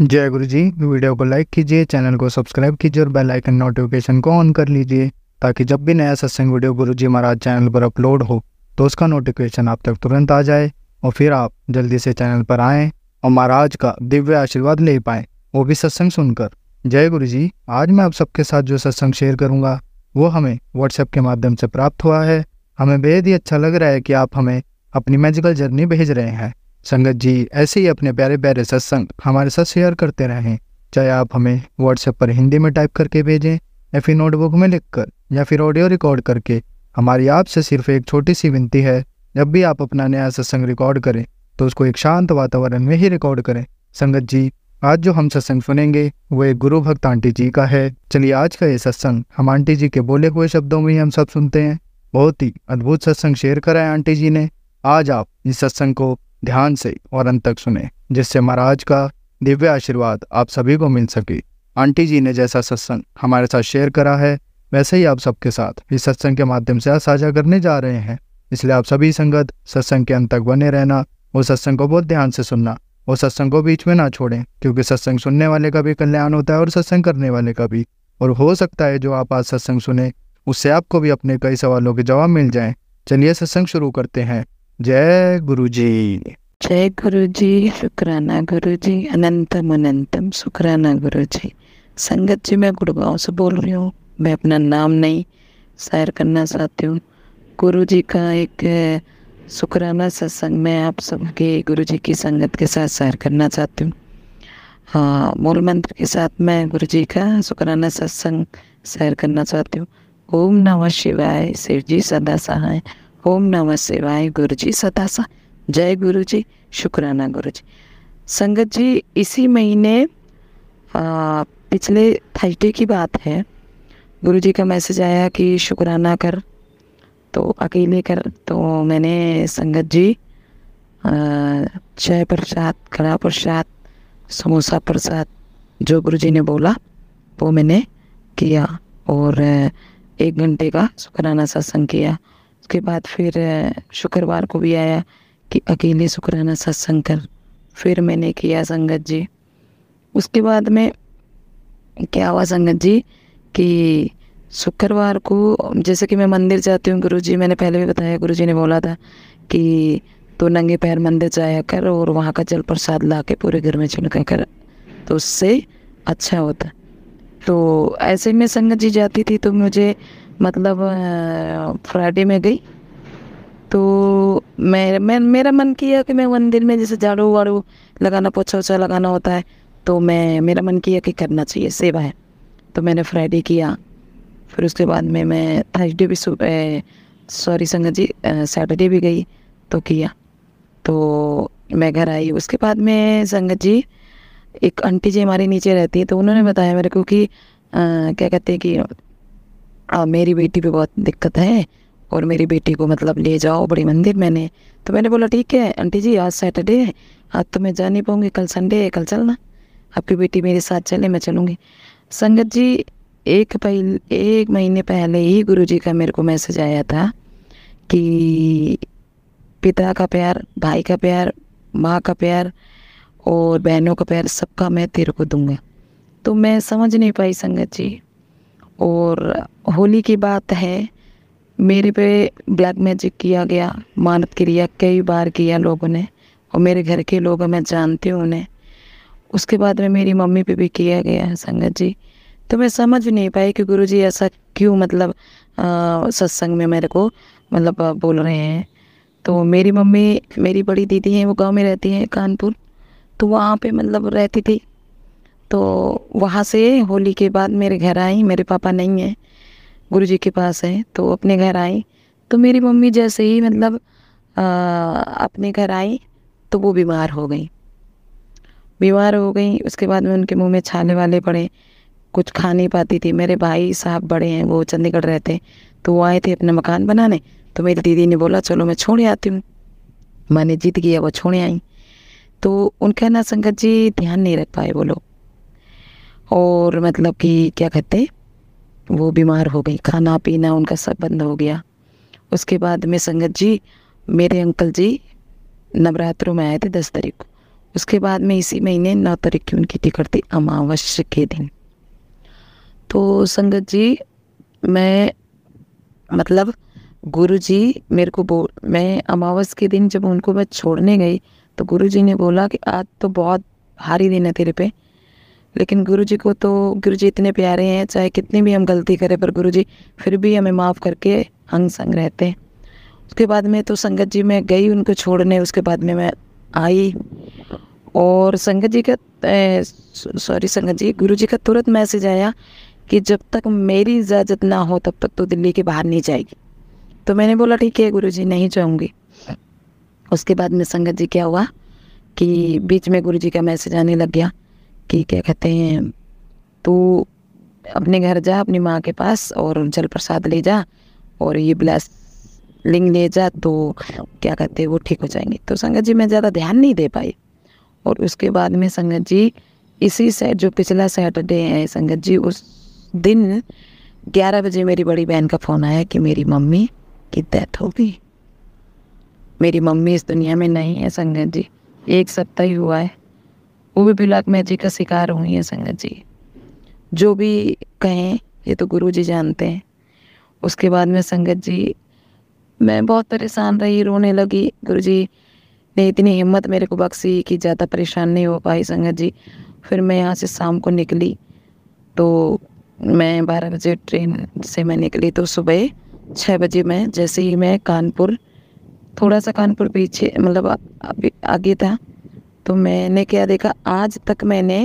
जय गुरु जी वीडियो को लाइक कीजिए चैनल को सब्सक्राइब कीजिए और बेल आइकन नोटिफिकेशन को ऑन कर लीजिए ताकि जब भी नया सत्संग वीडियो गुरु जी महाराज चैनल पर अपलोड हो तो उसका नोटिफिकेशन आप तक तुरंत आ जाए और फिर आप जल्दी से चैनल पर आएँ और महाराज का दिव्य आशीर्वाद ले पाएँ वो भी सत्संग सुनकर जय गुरु जी आज मैं आप सबके साथ जो सत्संग शेयर करूँगा वो हमें व्हाट्सएप के माध्यम से प्राप्त हुआ है हमें बेहद ही अच्छा लग रहा है कि आप हमें अपनी मैजिकल जर्नी भेज रहे हैं संगत जी ऐसे ही अपने प्यारे प्यारे सत्संग हमारे साथ शेयर करते रहें चाहे आप हमें व्हाट्सएप पर हिंदी में टाइप करके भेजें या फिर नोटबुक में लिखकर या फिर ऑडियो रिकॉर्ड करके हमारी आपसे सिर्फ एक छोटी सी विनती है जब भी आप अपना नया सत्संग रिकॉर्ड करें तो उसको एक शांत वातावरण में ही रिकॉर्ड करें संगत जी आज जो हम सत्संग सुनेंगे वो एक गुरु भक्त आंटी जी का है चलिए आज का ये सत्संग हम आंटी जी के बोले हुए शब्दों में ही हम सब सुनते हैं बहुत ही अद्भुत सत्संग शेयर कराए आंटी जी ने आज आप इस सत्संग को ध्यान से और अंत तक सुने जिससे महाराज का दिव्य आशीर्वाद आप सभी को मिल सके आंटी जी ने जैसा सत्संग हमारे साथ शेयर करा है वैसे ही आप सबके साथ इस सत्संग के माध्यम से आज साझा करने जा रहे हैं इसलिए आप सभी संगत सत्संग के अंत तक बने रहना वो सत्संग को बहुत ध्यान से सुनना वो सत्संग को बीच में ना छोड़ें क्योंकि सत्संग सुनने वाले का भी कल्याण होता है और सत्संग करने वाले का भी और हो सकता है जो आप आज सत्संग सुने उससे आपको भी अपने कई सवालों के जवाब मिल जाएं चलिए सत्संग शुरू करते हैं जय गुरु जी जय गुरु जी शुक्राना गुरु जी अनंतम अनंतम शुक्राना गुरु जी संगत जी मैं गुड़गांव से बोल रही हूँ मैं अपना नाम नहीं सैर करना चाहती हूँ गुरु जी का एक शुक्राना सत्संग में आप सबके गुरु जी की संगत के साथ शायर करना चाहती हूँ हाँ मूल मंत्र के साथ मैं गुरु जी का शुक्राना सत्संग शायर करना चाहती हूँ ओम नमः शिवाय शिव जी सदा सहाय ओम नमः शिवाय गुरु जी सतासा जय गुरु जी शुक्राना गुरु जी संगत जी इसी महीने पिछले थर्सडे की बात है गुरु जी का मैसेज आया कि शुक्राना कर तो अकेले कर तो मैंने संगत जी चाय प्रसाद कड़ा प्रसाद समोसा प्रसाद जो गुरु जी ने बोला वो मैंने किया और एक घंटे का शुक्राना सत्संग किया उसके बाद फिर शुक्रवार को भी आया कि अकेले शुक्राना सत्संग कर फिर मैंने किया संगत जी उसके बाद में क्या हुआ संगत जी कि शुक्रवार को जैसे कि मैं मंदिर जाती हूँ गुरु जी मैंने पहले भी बताया गुरु जी ने बोला था कि तो नंगे पैर मंदिर जाया कर और वहाँ का जल प्रसाद ला के पूरे घर में छिड़का कर तो उससे अच्छा होता तो ऐसे में संगत जी जाती थी तो मुझे मतलब फ्राइडे में गई तो मैं, मैं मेरा मन किया कि मैं मंदिर में जैसे झाड़ू वाड़ू लगाना पोछा उछा लगाना होता है तो मैं मेरा मन किया कि करना चाहिए सेवा है तो मैंने फ्राइडे किया फिर उसके बाद में मैं थर्सडे भी सुबह सॉरी संगत जी सैटरडे भी गई तो किया तो मैं घर आई उसके बाद में संगत जी एक आंटी जी हमारे नीचे रहती है तो उन्होंने बताया मेरे को कि आ, क्या कहते हैं कि आ, मेरी बेटी पे बहुत दिक्कत है और मेरी बेटी को मतलब ले जाओ बड़ी मंदिर मैंने तो मैंने बोला ठीक है आंटी जी आज सैटरडे है आज तो मैं जा नहीं पाऊँगी कल संडे है कल चलना आपकी बेटी मेरे साथ चले मैं चलूँगी संगत जी एक पहल एक महीने पहले ही गुरु जी का मेरे को मैसेज आया था कि पिता का प्यार भाई का प्यार माँ का प्यार और बहनों का प्यार सबका मैं तेरे को दूंगा तो मैं समझ नहीं पाई संगत जी और होली की बात है मेरे पे ब्लैक मैजिक किया गया मानत क्रिया कई बार किया लोगों ने और मेरे घर के लोग मैं जानती हूँ उन्हें उसके बाद में मेरी मम्मी पे भी किया गया है संगत जी तो मैं समझ नहीं पाई कि गुरु जी ऐसा क्यों मतलब सत्संग में मेरे को मतलब बोल रहे हैं तो मेरी मम्मी मेरी बड़ी दीदी हैं वो गांव में रहती हैं कानपुर तो वहाँ पे मतलब रहती थी तो वहाँ से होली के बाद मेरे घर आई मेरे पापा नहीं है गुरु जी के पास है तो अपने घर आई तो मेरी मम्मी जैसे ही मतलब आ, अपने घर आई तो वो बीमार हो गई बीमार हो गई उसके बाद में उनके मुंह में छाले वाले पड़े कुछ खा नहीं पाती थी मेरे भाई साहब बड़े हैं वो चंडीगढ़ रहते तो वो आए थे अपना मकान बनाने तो मेरी दीदी ने बोला चलो मैं छोड़ आती हूँ मैंने जीत गया वो छोड़े आई तो उनका ना संगत जी ध्यान नहीं रख पाए वो लोग और मतलब कि क्या कहते हैं वो बीमार हो गई खाना पीना उनका सब बंद हो गया उसके बाद में संगत जी मेरे अंकल जी नवरात्रों में आए थे दस तारीख को उसके बाद में इसी महीने नौ तारीख की उनकी टिकट थी अमावस्या के दिन तो संगत जी मैं मतलब गुरु जी मेरे को बोल मैं अमावस के दिन जब उनको मैं छोड़ने गई तो गुरु जी ने बोला कि आज तो बहुत भारी दिन है तेरे पे लेकिन गुरु जी को तो गुरु जी इतने प्यारे हैं चाहे कितनी भी हम गलती करें पर गुरु जी फिर भी हमें माफ़ करके हंग संग रहते हैं उसके बाद में तो संगत जी मैं गई उनको छोड़ने उसके बाद में मैं आई और संगत जी का सॉरी संगत जी गुरु जी का तुरंत मैसेज आया कि जब तक मेरी इजाज़त ना हो तब तक तो दिल्ली के बाहर नहीं जाएगी तो मैंने बोला ठीक है गुरु जी नहीं जाऊँगी उसके बाद में संगत जी क्या हुआ कि बीच में गुरु जी का मैसेज आने लग गया कि क्या कहते हैं तू अपने घर जा अपनी माँ के पास और जल प्रसाद ले जा और ये ब्लैस लिंग ले जा तो क्या कहते हैं वो ठीक हो जाएंगे तो संगत जी मैं ज़्यादा ध्यान नहीं दे पाई और उसके बाद में संगत जी इसी से जो पिछला सैटरडे है संगत जी उस दिन ग्यारह बजे मेरी बड़ी बहन का फ़ोन आया कि मेरी मम्मी की डेथ हो गई मेरी मम्मी इस दुनिया में नहीं है संगत जी एक सप्ताह ही हुआ है वो भी ब्लैक मैजिक का शिकार हुई है संगत जी जो भी कहें ये तो गुरु जी जानते हैं उसके बाद में संगत जी मैं बहुत परेशान रही रोने लगी गुरु जी ने इतनी हिम्मत मेरे को बख्शी कि ज़्यादा परेशान नहीं हो पाई संगत जी फिर मैं यहाँ से शाम को निकली तो मैं बारह बजे ट्रेन से मैं निकली तो सुबह छः बजे मैं जैसे ही मैं कानपुर थोड़ा सा कानपुर पीछे मतलब आगे था तो मैंने क्या देखा आज तक मैंने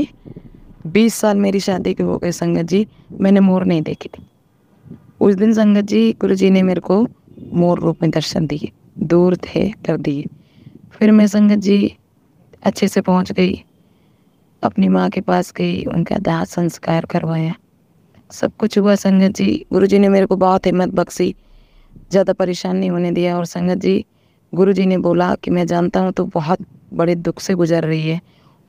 बीस साल मेरी शादी के हो गए संगत जी मैंने मोर नहीं देखी थी उस दिन संगत जी गुरु जी ने मेरे को मोर रूप में दर्शन दिए दूर थे कर दिए फिर मैं संगत जी अच्छे से पहुंच गई अपनी माँ के पास गई उनका दाह संस्कार करवाया सब कुछ हुआ संगत जी गुरु जी ने मेरे को बहुत हिम्मत बख्शी ज़्यादा परेशान नहीं होने दिया और संगत जी गुरु जी ने बोला कि मैं जानता हूँ तो बहुत बड़े दुख से गुजर रही है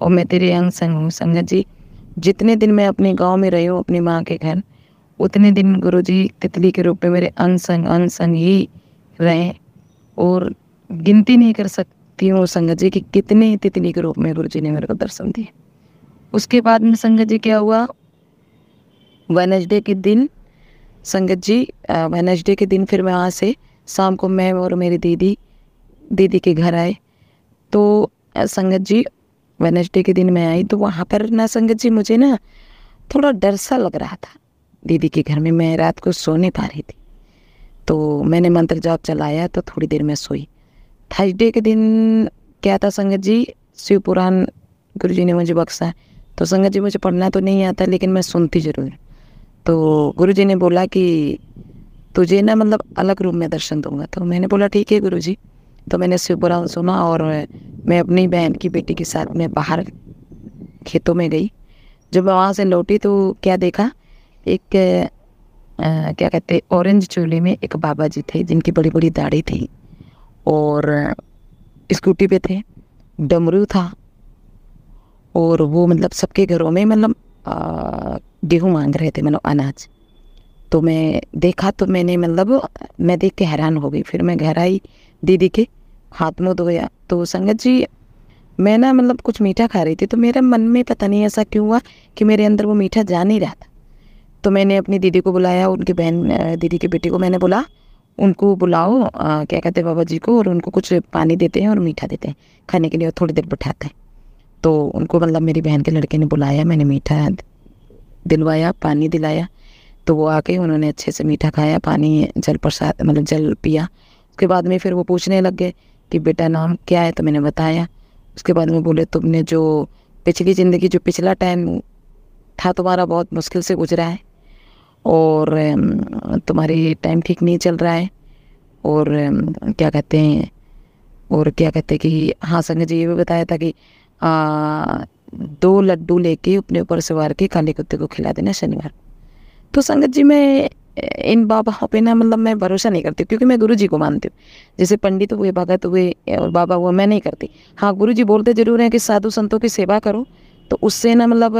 और मैं तेरे अंग संग हूँ संगत जी जितने दिन मैं अपने गांव में रही हूँ अपनी माँ के घर उतने दिन गुरु जी तितली के रूप में मेरे अंग संग अंग संग ही रहे और गिनती नहीं कर सकती हूँ संगत जी कि कितने तितली के रूप में गुरु जी ने मेरे को दर्शन दिए उसके बाद में संगत जी क्या हुआ वेनसडे के दिन संगत जी वनजडे के दिन फिर मैं वहाँ से शाम को मैं और मेरी दीदी दीदी के घर आए तो संगत जी वेनेसडे के दिन मैं आई तो वहाँ पर ना संगत जी मुझे ना थोड़ा डर सा लग रहा था दीदी के घर में मैं रात को सो नहीं पा रही थी तो मैंने मंत्र जाप चलाया तो थोड़ी देर में सोई थर्सडे के दिन क्या था संगत जी शिव पुराण गुरु जी ने मुझे बख्शा तो संगत जी मुझे पढ़ना तो नहीं आता लेकिन मैं सुनती ज़रूर तो गुरु जी ने बोला कि तुझे ना मतलब अलग रूम में दर्शन दूंगा तो मैंने बोला ठीक है गुरु जी तो मैंने उससे बुरा सुना और मैं अपनी बहन की बेटी के साथ में बाहर खेतों में गई जब मैं वहाँ से लौटी तो क्या देखा एक आ, क्या कहते ऑरेंज चोली में एक बाबा जी थे जिनकी बड़ी बड़ी दाढ़ी थी और स्कूटी पे थे डमरू था और वो मतलब सबके घरों में मतलब गेहूँ मांग रहे थे मतलब अनाज तो मैं देखा तो मैंने मतलब मैं देख के हैरान हो गई फिर मैं घर आई दीदी के हाथ मुँह धोया तो संगत जी मैं ना मतलब कुछ मीठा खा रही थी तो मेरे मन में पता नहीं ऐसा क्यों हुआ कि मेरे अंदर वो मीठा जा नहीं रहा था तो मैंने अपनी दीदी को बुलाया उनकी बहन दीदी के बेटे को मैंने बोला उनको बुलाओ आ, क्या कहते हैं बाबा जी को और उनको कुछ पानी देते हैं और मीठा देते हैं खाने के लिए और थोड़ी देर बैठाते हैं तो उनको मतलब मेरी बहन के लड़के ने बुलाया मैंने मीठा दिलवाया पानी दिलाया तो वो आके उन्होंने अच्छे से मीठा खाया पानी जल प्रसाद मतलब जल पिया उसके बाद में फिर वो पूछने लग गए कि बेटा नाम क्या है तो मैंने बताया उसके बाद में बोले तुमने जो पिछली ज़िंदगी जो पिछला टाइम था तुम्हारा बहुत मुश्किल से गुजरा है और तुम्हारे टाइम ठीक नहीं चल रहा है और क्या कहते हैं और क्या कहते हैं कि हाँ संग जी ये भी बताया था कि आ, दो लड्डू लेके अपने ऊपर सवार के काले कुत्ते को खिला देना शनिवार तो संगत जी मैं इन बाबा पे ना मतलब मैं भरोसा नहीं करती क्योंकि मैं गुरु जी को मानती हूँ जैसे पंडित हुए भगत हुए और बाबा हुआ मैं नहीं करती हाँ गुरु जी बोलते जरूर हैं कि साधु संतों की सेवा करो तो उससे ना मतलब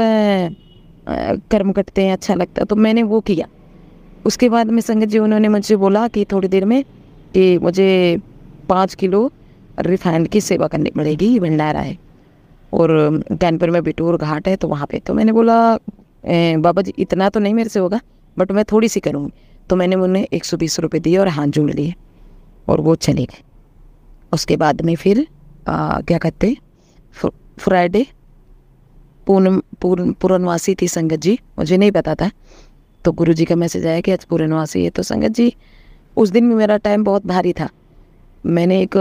कर्म कटते हैं अच्छा लगता है तो मैंने वो किया उसके बाद में संगत जी उन्होंने मुझे बोला कि थोड़ी देर में कि मुझे पाँच किलो रिफाइंड की सेवा करनी पड़ेगी भंडारा है और कानपुर में बिटूर घाट है तो वहाँ पे तो मैंने बोला बाबा जी इतना तो नहीं मेरे से होगा बट मैं थोड़ी सी करूँगी तो मैंने उन्हें एक सौ बीस रुपये दिए और हाथ जोड़ लिए और वो चले गए उसके बाद में फिर आ, क्या कहते फ्राइडे पूर्ण पूर्ण पूर्णवासी थी संगत जी मुझे नहीं पता था तो गुरु जी का मैसेज आया कि आज पूर्णवासी है तो संगत जी उस दिन भी मेरा टाइम बहुत भारी था मैंने एक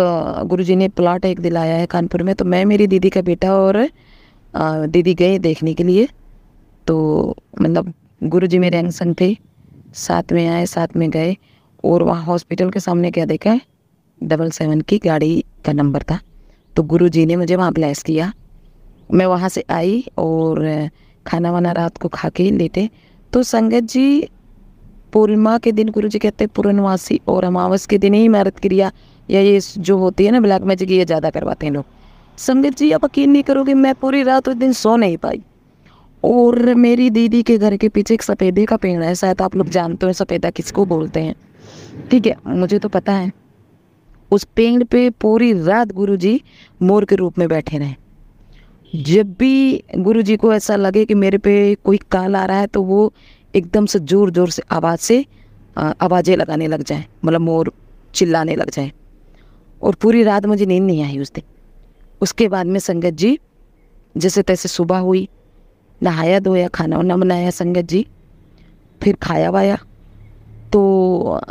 गुरु जी ने प्लाट एक दिलाया है कानपुर में तो मैं मेरी दीदी का बेटा और दीदी गए देखने के लिए तो मतलब गुरु जी मेरे अंग थे साथ में आए साथ में गए और वहाँ हॉस्पिटल के सामने क्या देखा डबल सेवन की गाड़ी का नंबर था तो गुरु जी ने मुझे वहाँ ब्लेस किया मैं वहाँ से आई और खाना वाना रात को खा के लेटे तो संगत जी पूर्णिमा के दिन गुरु जी कहते हैं पूर्णवासी और अमावस के दिन ही इमारत क्रिया या ये जो होती है ना ब्लैक मैजिक ये ज़्यादा करवाते हैं लोग संगत जी आप यकीन नहीं करोगे मैं पूरी रात उस दिन सो नहीं पाई और मेरी दीदी के घर के पीछे एक सफ़ेदे का पेड़ है शायद आप लोग जानते हो सफ़ेदा किसको बोलते हैं ठीक है मुझे तो पता है उस पेड़ पे पूरी रात गुरुजी मोर के रूप में बैठे रहे जब भी गुरुजी को ऐसा लगे कि मेरे पे कोई काल आ रहा है तो वो एकदम से ज़ोर ज़ोर से आवाज़ से आवाज़ें लगाने लग जाए मतलब मोर चिल्लाने लग जाए और पूरी रात मुझे नींद नहीं आई उस दिन उसके बाद में संगत जी जैसे तैसे सुबह हुई नहाया धोया खाना वाना बनाया संगत जी फिर खाया वाया तो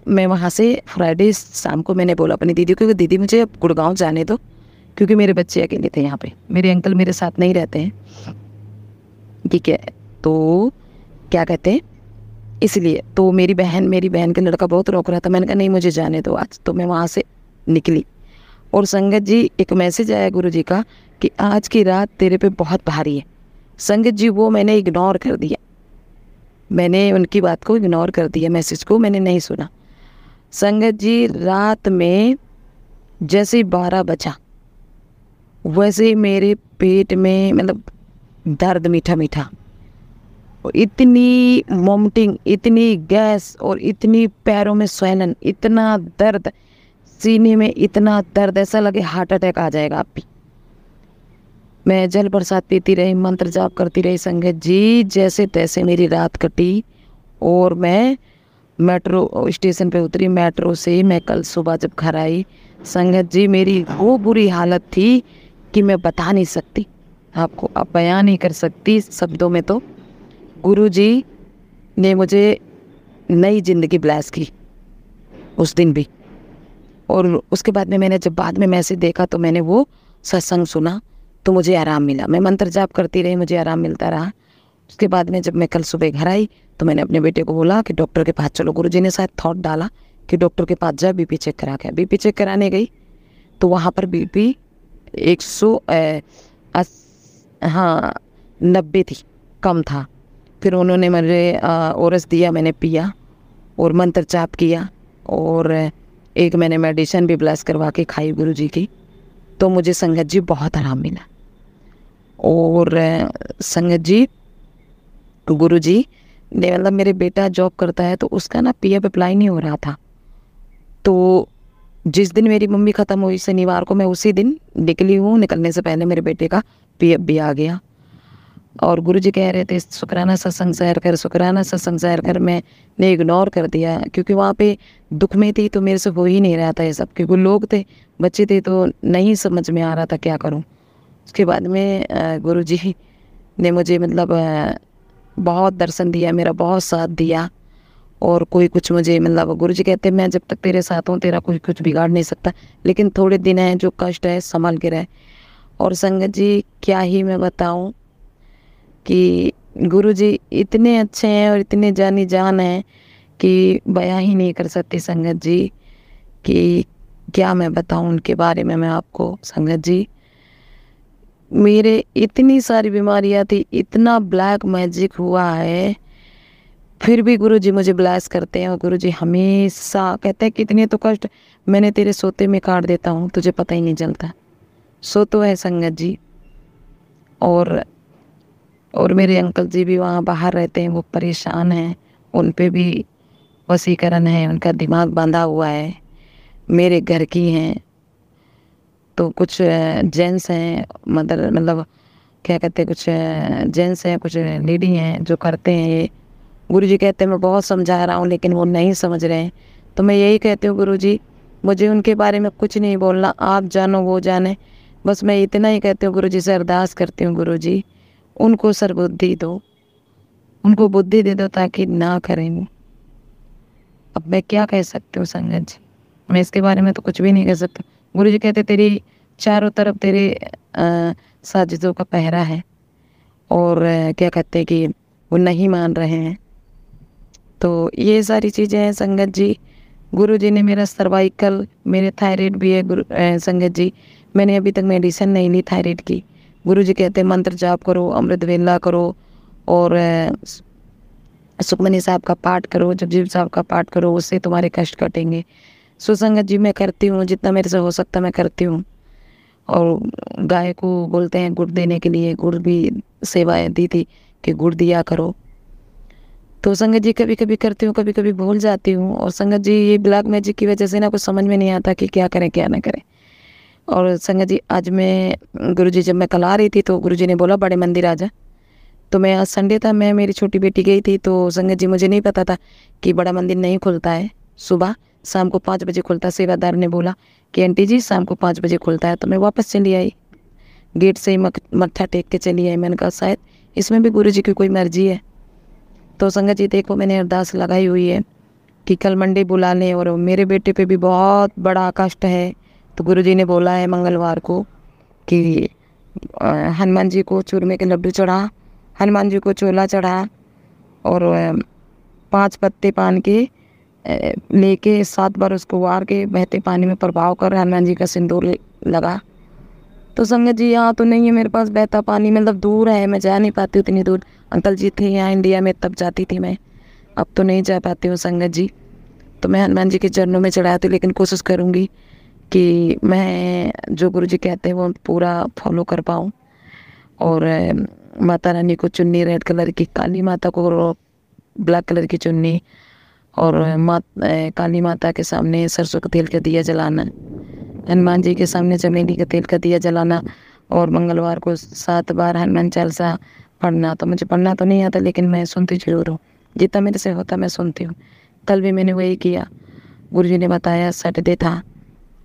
मैं वहाँ से फ्राइडे शाम को मैंने बोला अपनी दीदी को दीदी मुझे अब गुड़गांव जाने दो क्योंकि मेरे बच्चे अकेले थे यहाँ पे मेरे अंकल मेरे साथ नहीं रहते हैं ठीक है तो क्या कहते हैं इसलिए तो मेरी बहन मेरी बहन का लड़का बहुत रोक रहा था मैंने कहा नहीं मुझे जाने दो आज तो मैं वहाँ से निकली और संगत जी एक मैसेज आया गुरु जी का कि आज की रात तेरे पे बहुत भारी है संगत जी वो मैंने इग्नोर कर दिया मैंने उनकी बात को इग्नोर कर दिया मैसेज को मैंने नहीं सुना संगत जी रात में जैसे बारह बजा वैसे मेरे पेट में मतलब दर्द मीठा मीठा इतनी मोमटिंग इतनी गैस और इतनी पैरों में स्वैनन इतना दर्द सीने में इतना दर्द ऐसा लगे हार्ट अटैक आ जाएगा आप भी मैं जल प्रसाद पीती रही मंत्र जाप करती रही संगत जी जैसे तैसे मेरी रात कटी और मैं मेट्रो स्टेशन पे उतरी मेट्रो से मैं कल सुबह जब घर आई संगत जी मेरी वो बुरी हालत थी कि मैं बता नहीं सकती आपको अब आप बयान नहीं कर सकती शब्दों में तो गुरु जी ने मुझे नई ज़िंदगी ब्लैस की उस दिन भी और उसके बाद में मैंने जब बाद में मैसेज देखा तो मैंने वो सत्संग सुना तो मुझे आराम मिला मैं मंत्र जाप करती रही मुझे आराम मिलता रहा उसके बाद में जब मैं कल सुबह घर आई तो मैंने अपने बेटे को बोला कि डॉक्टर के पास चलो गुरु ने शायद थॉट डाला कि डॉक्टर के पास जा बीपी चेक करा गया बीपी चेक कराने गई तो वहाँ पर बीपी एक सौ हाँ नब्बे थी कम था फिर उन्होंने मुझे औरस दिया मैंने पिया और मंत्र चाप किया और एक मैंने मेडिसिन भी ब्लेस करवा के खाई गुरु जी की तो मुझे संगत जी बहुत आराम मिला और संगत जी गुरु जी ने मतलब मेरे बेटा जॉब करता है तो उसका ना पीएफ अप्लाई नहीं हो रहा था तो जिस दिन मेरी मम्मी ख़त्म हुई शनिवार को मैं उसी दिन निकली हूँ निकलने से पहले मेरे बेटे का पीएफ भी आ गया और गुरु जी कह रहे थे शुक्राना सत्संग सैर कर शुक्राना सत्संग सैर कर मैंने इग्नोर कर दिया क्योंकि वहाँ पे दुख में थी तो मेरे से हो ही नहीं रहा था ये सब क्योंकि लोग थे बच्चे थे तो नहीं समझ में आ रहा था क्या करूँ उसके बाद में गुरु जी ने मुझे मतलब बहुत दर्शन दिया मेरा बहुत साथ दिया और कोई कुछ मुझे मतलब गुरु जी कहते मैं जब तक तेरे साथ हूँ तेरा कोई कुछ बिगाड़ नहीं सकता लेकिन थोड़े दिन हैं जो कष्ट है संभाल के रहे और संगत जी क्या ही मैं बताऊँ कि गुरु जी इतने अच्छे हैं और इतने जानी जान हैं कि बयां ही नहीं कर सकती संगत जी कि क्या मैं बताऊँ उनके बारे में मैं आपको संगत जी मेरे इतनी सारी बीमारियाँ थी इतना ब्लैक मैजिक हुआ है फिर भी गुरु जी मुझे ब्लैस करते हैं और गुरु जी हमेशा कहते हैं कि इतने तो कष्ट मैंने तेरे सोते में काट देता हूँ तुझे पता ही नहीं चलता सो तो है संगत जी और और मेरे अंकल जी भी वहाँ बाहर रहते हैं वो परेशान हैं उन पे भी वसीकरण है उनका दिमाग बंधा हुआ है मेरे घर की हैं तो कुछ जेंट्स हैं मदर मतलब क्या कहते हैं कुछ जेंट्स हैं कुछ लेडी हैं जो करते हैं ये गुरु जी कहते हैं मैं बहुत समझा रहा हूँ लेकिन वो नहीं समझ रहे हैं तो मैं यही कहती हूँ गुरु जी मुझे उनके बारे में कुछ नहीं बोलना आप जानो वो जाने बस मैं इतना ही कहती हूँ गुरु जी से अरदास करती हूँ गुरु जी उनको सर बुद्धि दो उनको बुद्धि दे दो ताकि ना करें वो अब मैं क्या कह सकती हूँ संगत जी मैं इसके बारे में तो कुछ भी नहीं कह सकती गुरु जी कहते तेरी चारों तरफ तेरे साजिदों का पहरा है और क्या कहते हैं कि वो नहीं मान रहे हैं तो ये सारी चीज़ें हैं संगत जी गुरु जी ने मेरा सर्वाइकल मेरे थायराइड भी है गुरु संगत जी मैंने अभी तक मेडिसिन नहीं ली थायराइड की गुरु जी कहते मंत्र जाप करो अमृत वेला करो और सुखमनी साहब का पाठ करो जगजीव साहब का पाठ करो उससे तुम्हारे कष्ट कटेंगे सुसंगत जी मैं करती हूँ जितना मेरे से हो सकता मैं करती हूँ और गाय को बोलते हैं गुड़ देने के लिए गुड़ भी सेवाएं दी थी कि गुड़ दिया करो तो संगत जी कभी कभी करती हूँ कभी कभी भूल जाती हूँ और संगत जी ये ब्लैक मैजिक की वजह से ना कुछ समझ में नहीं आता कि क्या करें क्या ना करें और संगत जी आज मैं गुरु जी जब मैं कल आ रही थी तो गुरु जी ने बोला बड़े मंदिर आ जा तो मैं आज संडे था मैं मेरी छोटी बेटी गई थी तो संगत जी मुझे नहीं पता था कि बड़ा मंदिर नहीं खुलता है सुबह शाम को पाँच बजे खुलता है सेवादार ने बोला कि आंटी जी शाम को पाँच बजे खुलता है तो मैं वापस चली आई गेट से ही मत्था टेक के चली आई मैंने कहा शायद इसमें भी गुरु जी की कोई मर्जी है तो संगत जी देखो मैंने अरदास लगाई हुई है कि कल मंडी बुला लें और मेरे बेटे पे भी बहुत बड़ा कष्ट है तो गुरु जी ने बोला है मंगलवार को कि हनुमान जी को चूरमे के लड्डू चढ़ा हनुमान जी को चोला चढ़ा और पांच पत्ते पान के लेके सात बार उसको वार के बहते पानी में प्रभाव कर हनुमान जी का सिंदूर लगा तो संगत जी यहाँ तो नहीं है मेरे पास बहता पानी मतलब दूर है मैं जा नहीं पाती इतनी दूर अंकल जी थे यहाँ इंडिया में तब जाती थी मैं अब तो नहीं जा पाती हूँ संगत जी तो मैं हनुमान जी के चरणों में चढ़ाती हूँ लेकिन कोशिश करूँगी कि मैं जो गुरु जी कहते हैं वो पूरा फॉलो कर पाऊँ और माता रानी को चुन्नी रेड कलर की काली माता को ब्लैक कलर की चुन्नी और मात काली माता के सामने सरसों का तेल का दिया जलाना हनुमान जी के सामने चमेली का तेल का दिया जलाना और मंगलवार को सात बार हनुमान चालीसा पढ़ना तो मुझे पढ़ना तो नहीं आता लेकिन मैं सुनती जरूर हूँ जितना मेरे से होता मैं सुनती हूँ कल भी मैंने वही किया गुरु जी ने बताया सैटरडे था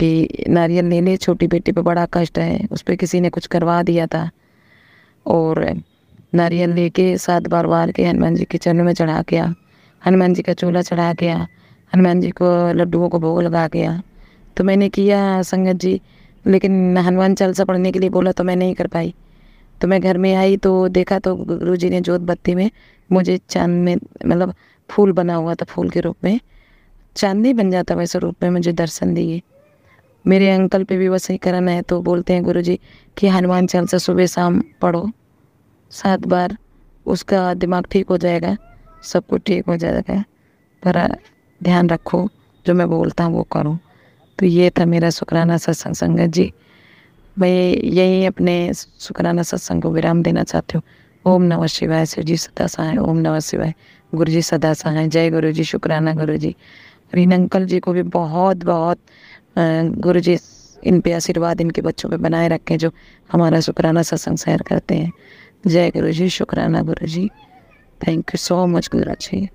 कि नारियल ले ले छोटी बेटी पे बड़ा कष्ट है उस पर किसी ने कुछ करवा दिया था और नारियल लेके सात बार वार के हनुमान जी के चरणों में चढ़ा के आ हनुमान जी का चोला चढ़ा गया हनुमान जी को लड्डुओं को भोग लगा गया तो मैंने किया संगत जी लेकिन हनुमान चालसा पढ़ने के लिए बोला तो मैं नहीं कर पाई तो मैं घर में आई तो देखा तो गुरु जी ने जोत बत्ती में मुझे चांद में मतलब फूल बना हुआ था फूल के रूप में चांदी बन जाता वैसे रूप में मुझे दर्शन दिए मेरे अंकल पे भी वैसे करण है तो बोलते हैं गुरु जी कि हनुमान चालसा सुबह शाम पढ़ो सात बार उसका दिमाग ठीक हो जाएगा सब कुछ ठीक हो जाएगा पर ध्यान रखो जो मैं बोलता हूँ वो करो तो ये था मेरा शुक्राना सत्संग संगत जी मैं यही अपने शुक्राना सत्संग को विराम देना चाहती हूँ ओम नमः शिवाय शिव जी सदा सहाय ओम नमः शिवाय गुरु जी सदा सहाय जय गुरु जी शुक्राना गुरु जी रीन अंकल जी को भी बहुत बहुत गुरु जी इन पे आशीर्वाद इनके बच्चों पे बनाए रखें जो हमारा शुक्राना सत्संग सैर करते हैं जय गुरु जी शुक्राना गुरु जी thank you so much Gururaj ji